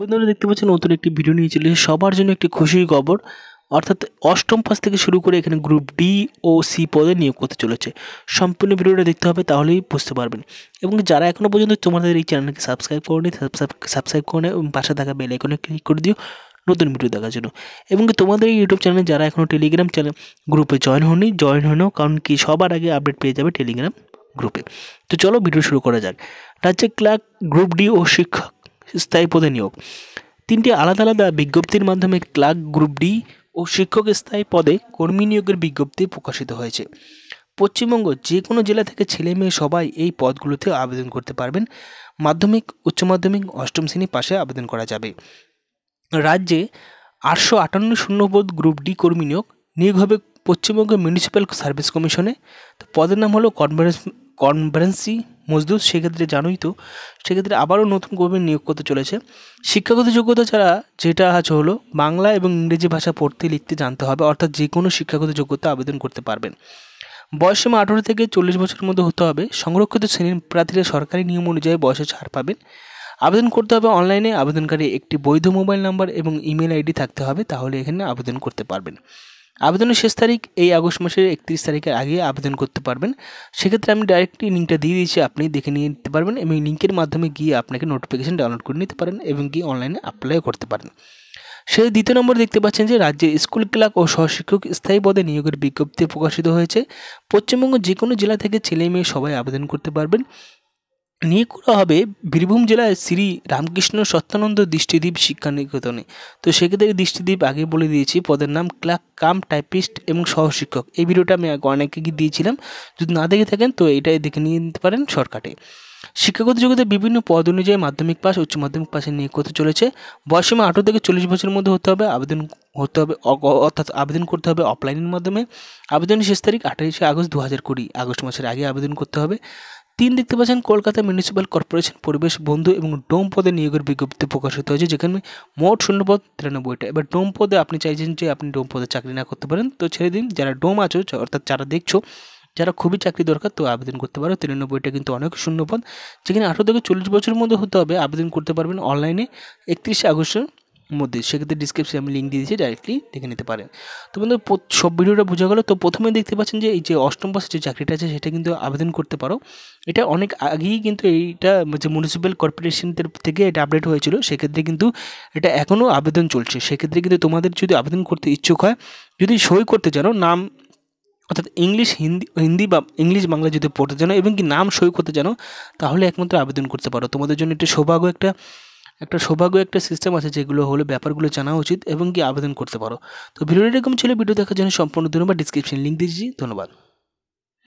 বন্ধুরা দেখতে পাচ্ছেন নতুন একটি ভিডিও নিয়ে চলে সবার জন্য একটি খুশির খবর অর্থাৎ অষ্টম পাস থেকে শুরু করে এখানে গ্রুপ ডি ও সি পদে নিয়োগ করতে চলেছে সম্পূর্ণ ভিডিওটা দেখতে হবে তাহলেই বুঝতে পারবেন এবং যারা এখনও পর্যন্ত তোমাদের এই চ্যানেলকে সাবস্ক্রাইব করেনি সাবস্ক্রাইব করে এবং পাশে থাকা বেল আইকনে ক্লিক করে দিও নতুন ভিডিও দেখার জন্য এবং তোমাদের এই ইউটিউব চ্যানেলে যারা এখনও টেলিগ্রাম চ্যানেল গ্রুপে জয়েন হননি জয়েন হনও কারণ কি সবার আগে আপডেট পেয়ে যাবে টেলিগ্রাম গ্রুপে তো চলো ভিডিও শুরু করা যাক রাজ্যের ক্লার্ক গ্রুপ ডি ও শিক্ষক স্থায়ী পদে নিয়োগ তিনটি আলাদা আলাদা বিজ্ঞপ্তির মাধ্যমে ক্লার্ক গ্রুপ ডি ও শিক্ষক স্থায়ী পদে কর্মী নিয়োগের বিজ্ঞপ্তি প্রকাশিত হয়েছে পশ্চিমবঙ্গ যে কোনো জেলা থেকে ছেলে মেয়ে সবাই এই পদগুলোতে আবেদন করতে পারবেন মাধ্যমিক উচ্চ মাধ্যমিক অষ্টম শ্রেণী পাশে আবেদন করা যাবে রাজ্যে আটশো আটান্ন শূন্যপদ গ্রুপ ডি কর্মী নিয়োগ নিয়োগ হবে পশ্চিমবঙ্গ মিউনিসিপ্যাল সার্ভিস কমিশনে তো পদের নাম হলো কনফারেন্স কনভারেন্সি মজদুর সেক্ষেত্রে জানোই তো সেক্ষেত্রে আবারও নতুন কর্মী নিয়োগ করতে চলেছে শিক্ষাগত যোগ্যতা ছাড়া যেটা আছে হলো বাংলা এবং ইংরেজি ভাষা পড়তে লিখতে জানতে হবে অর্থাৎ যে কোনো শিক্ষাগত যোগ্যতা আবেদন করতে পারবেন বয়সসীমা আঠেরো থেকে চল্লিশ বছরের মধ্যে হতে হবে সংরক্ষিত শ্রেণীর প্রার্থীরা সরকারি নিয়ম অনুযায়ী বয়সে ছাড় পাবেন আবেদন করতে হবে অনলাইনে আবেদনকারী একটি বৈধ মোবাইল নাম্বার এবং ইমেল আইডি থাকতে হবে তাহলে এখানে আবেদন করতে পারবেন আবেদনের শেষ তারিখ এই আগস্ট মাসের একত্রিশ তারিখের আগে আবেদন করতে পারবেন সেক্ষেত্রে আমি ডাইরেক্টলি লিঙ্কটা দিয়ে দিয়েছি আপনি দেখে নিয়ে নিতে পারবেন এবং লিঙ্কের মাধ্যমে গিয়ে আপনাকে নোটিফিকেশান ডাউনলোড করে নিতে পারেন এবং গিয়ে অনলাইনে অ্যাপ্লাইও করতে পারেন সে দ্বিতীয় নম্বর দেখতে পাচ্ছেন যে রাজ্যের স্কুল ক্লাক ও সহশিক্ষক স্থায়ী পদে নিয়োগের বিজ্ঞপ্তি প্রকাশিত হয়েছে পশ্চিমবঙ্গ যে কোনো জেলা থেকে ছেলে মেয়ে সবাই আবেদন করতে পারবেন নিয়ে করা হবে বীরভূম জেলায় শ্রী রামকৃষ্ণ সত্যানন্দ দৃষ্টিদ্বীপ শিক্ষানিকেতনে তো সেক্ষেত্রে দৃষ্টিদ্বীপ আগে বলে দিয়েছি পদের নাম ক্লার্ক কাম টাইপিস্ট এবং সহশিক্ষক এই ভিডিওটা আমি অনেকে দিয়েছিলাম যদি না দেখে থাকেন তো এটাই দেখে নিয়ে নিতে পারেন শর্টকাটে শিক্ষাগত যুগতে বিভিন্ন পদ অনুযায়ী মাধ্যমিক পাস উচ্চ মাধ্যমিক পাশে নিয়োগ করতে চলেছে বয়সীমা আঠেরো থেকে চল্লিশ বছরের মধ্যে হতে হবে আবেদন হতে হবে অর্থাৎ আবেদন করতে হবে অফলাইনের মাধ্যমে আবেদনের শেষ তারিখ আঠাশে আগস্ট দু হাজার কুড়ি আগস্ট মাসের আগে আবেদন করতে হবে তিন দেখতে পাচ্ছেন কলকাতা মিউনিসিপ্যাল কর্পোরেশন পরিবেশ বন্ধু এবং ডোম পদে নিয়োগের বিজ্ঞপ্তি প্রকাশিত হয়েছে যেখানে মোট শূন্য পদ তিরানব্বইটা এবার ডোম পদে আপনি চাইছেন যে আপনি ডোম পদে চাকরি না করতে পারেন তো ছেড়ে দিন যারা ডোম আছো অর্থাৎ যারা দেখছো যারা খুবই চাকরি দরকার তো আবেদন করতে পারো তিরানব্বইটা কিন্তু অনেক শূন্যপদ যেখানে আঠেরো থেকে চল্লিশ বছরের মধ্যে হতে হবে আবেদন করতে পারবেন অনলাইনে একত্রিশে আগস্টের মধ্যে সেক্ষেত্রে ডিসক্রিপশনে আমি লিঙ্ক দিয়ে দিয়েছি ডাইরেক্টলি দেখে নিতে পারেন তো বন্ধু সব ভিডিওটা বোঝা গেলো তো প্রথমে দেখতে পাচ্ছেন যে এই যে অষ্টম পাশে যে চাকরিটা আছে সেটা কিন্তু আবেদন করতে পারো এটা অনেক আগেই কিন্তু এইটা যে মিউনিসিপ্যাল কর্পোরেশনদের থেকে এটা আপডেট হয়েছিল সেক্ষেত্রে কিন্তু এটা এখনও আবেদন চলছে সেক্ষেত্রে কিন্তু তোমাদের যদি আবেদন করতে ইচ্ছুক হয় যদি সই করতে জানো নাম অর্থাৎ ইংলিশ হিন্দি হিন্দি বা ইংলিশ বাংলা যদি পড়তে জানো এবং কি নাম সই করতে জানো তাহলে একমাত্র আবেদন করতে পারো তোমাদের জন্য একটা সৌভাগ্য একটা একটা সৌভাগ্য একটা সিস্টেম আছে যেগুলো হলে ব্যাপারগুলো জানা উচিত এবং কি আবেদন করতে পারো তো ভিডিওটি এরকম ছিল ভিডিও দেখার জন্য সম্পূর্ণ ধন্যবাদ ডিসক্রিপশন লিঙ্ক দিয়েছি ধন্যবাদ